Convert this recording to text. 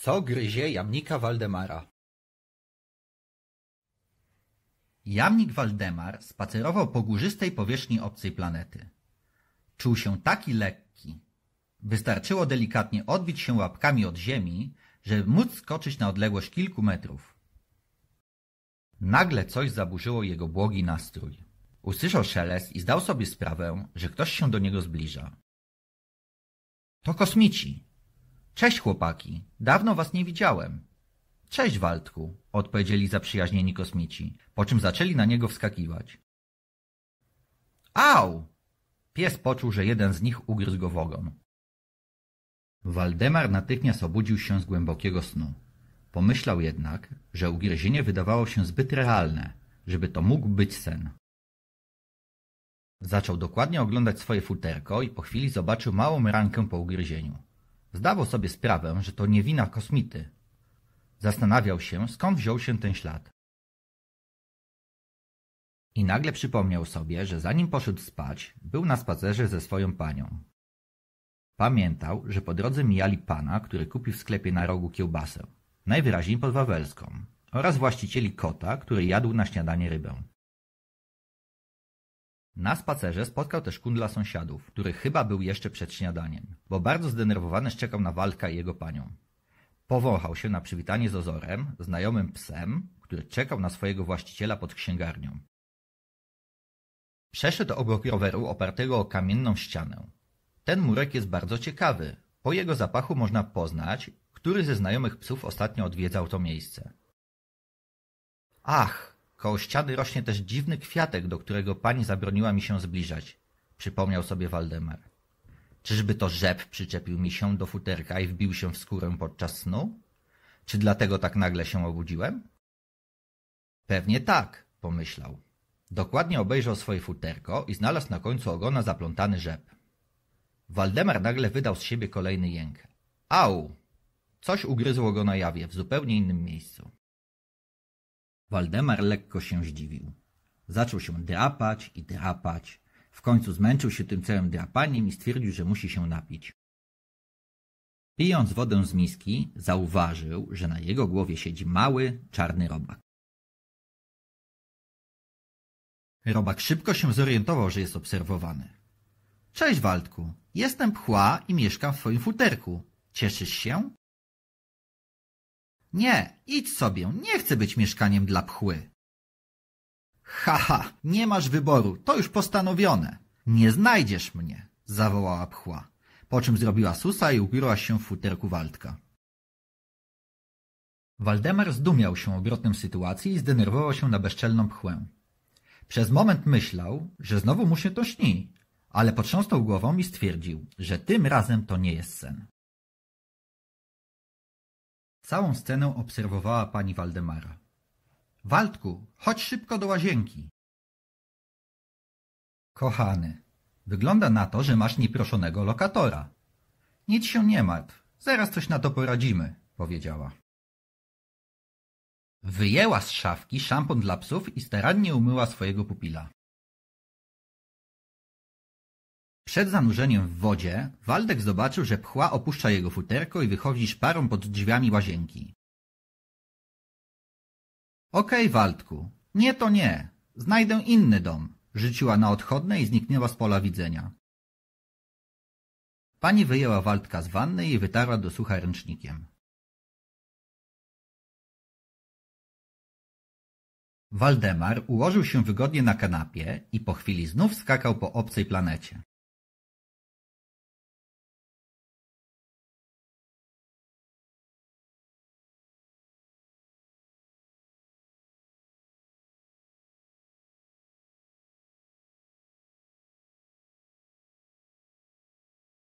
Co gryzie jamnika Waldemara? Jamnik Waldemar spacerował po górzystej powierzchni obcej planety. Czuł się taki lekki. Wystarczyło delikatnie odbić się łapkami od ziemi, żeby móc skoczyć na odległość kilku metrów. Nagle coś zaburzyło jego błogi nastrój. Usłyszał szelest i zdał sobie sprawę, że ktoś się do niego zbliża. To kosmici, Cześć chłopaki, dawno was nie widziałem. Cześć Waldku, odpowiedzieli zaprzyjaźnieni kosmici, po czym zaczęli na niego wskakiwać. Au! Pies poczuł, że jeden z nich ugryzł go w ogon. Waldemar natychmiast obudził się z głębokiego snu. Pomyślał jednak, że ugryzienie wydawało się zbyt realne, żeby to mógł być sen. Zaczął dokładnie oglądać swoje futerko i po chwili zobaczył małą rankę po ugryzieniu. Zdawał sobie sprawę, że to nie wina kosmity. Zastanawiał się, skąd wziął się ten ślad. I nagle przypomniał sobie, że zanim poszedł spać, był na spacerze ze swoją panią. Pamiętał, że po drodze mijali pana, który kupił w sklepie na rogu kiełbasę, najwyraźniej podwawelską, oraz właścicieli kota, który jadł na śniadanie rybę. Na spacerze spotkał też kundla sąsiadów, który chyba był jeszcze przed śniadaniem, bo bardzo zdenerwowany szczekał na Walka i jego panią. Powąchał się na przywitanie z Ozorem, znajomym psem, który czekał na swojego właściciela pod księgarnią. Przeszedł obok roweru opartego o kamienną ścianę. Ten murek jest bardzo ciekawy. Po jego zapachu można poznać, który ze znajomych psów ostatnio odwiedzał to miejsce. Ach, Koło ściany rośnie też dziwny kwiatek, do którego pani zabroniła mi się zbliżać, przypomniał sobie Waldemar. Czyżby to rzep przyczepił mi się do futerka i wbił się w skórę podczas snu? Czy dlatego tak nagle się obudziłem? Pewnie tak, pomyślał. Dokładnie obejrzał swoje futerko i znalazł na końcu ogona zaplątany rzep. Waldemar nagle wydał z siebie kolejny jęk. Au! Coś ugryzło go na jawie w zupełnie innym miejscu. Waldemar lekko się zdziwił. Zaczął się drapać i drapać. W końcu zmęczył się tym całym drapaniem i stwierdził, że musi się napić. Pijąc wodę z miski, zauważył, że na jego głowie siedzi mały, czarny robak. Robak szybko się zorientował, że jest obserwowany. – Cześć, Waldku. Jestem pchła i mieszkam w twoim futerku. Cieszysz się? Nie, idź sobie, nie chcę być mieszkaniem dla pchły. Haha, nie masz wyboru, to już postanowione. Nie znajdziesz mnie, zawołała pchła, po czym zrobiła susa i ukryła się w futerku Waldka. Waldemar zdumiał się obrotnym sytuacji i zdenerwował się na bezczelną pchłę. Przez moment myślał, że znowu mu się to śni, ale potrząsnął głową i stwierdził, że tym razem to nie jest sen. Całą scenę obserwowała pani Waldemara. — Waldku, chodź szybko do łazienki! — Kochany, wygląda na to, że masz nieproszonego lokatora. — Nic się nie martw, zaraz coś na to poradzimy — powiedziała. Wyjęła z szafki szampon dla psów i starannie umyła swojego pupila. Przed zanurzeniem w wodzie Waldek zobaczył, że pchła opuszcza jego futerko i wychodzi szparą pod drzwiami łazienki. Okej, okay, Waldku, nie to nie. Znajdę inny dom, rzuciła na odchodne i zniknęła z pola widzenia. Pani wyjęła Waldka z wanny i wytarła do sucha ręcznikiem. Waldemar ułożył się wygodnie na kanapie i po chwili znów skakał po obcej planecie.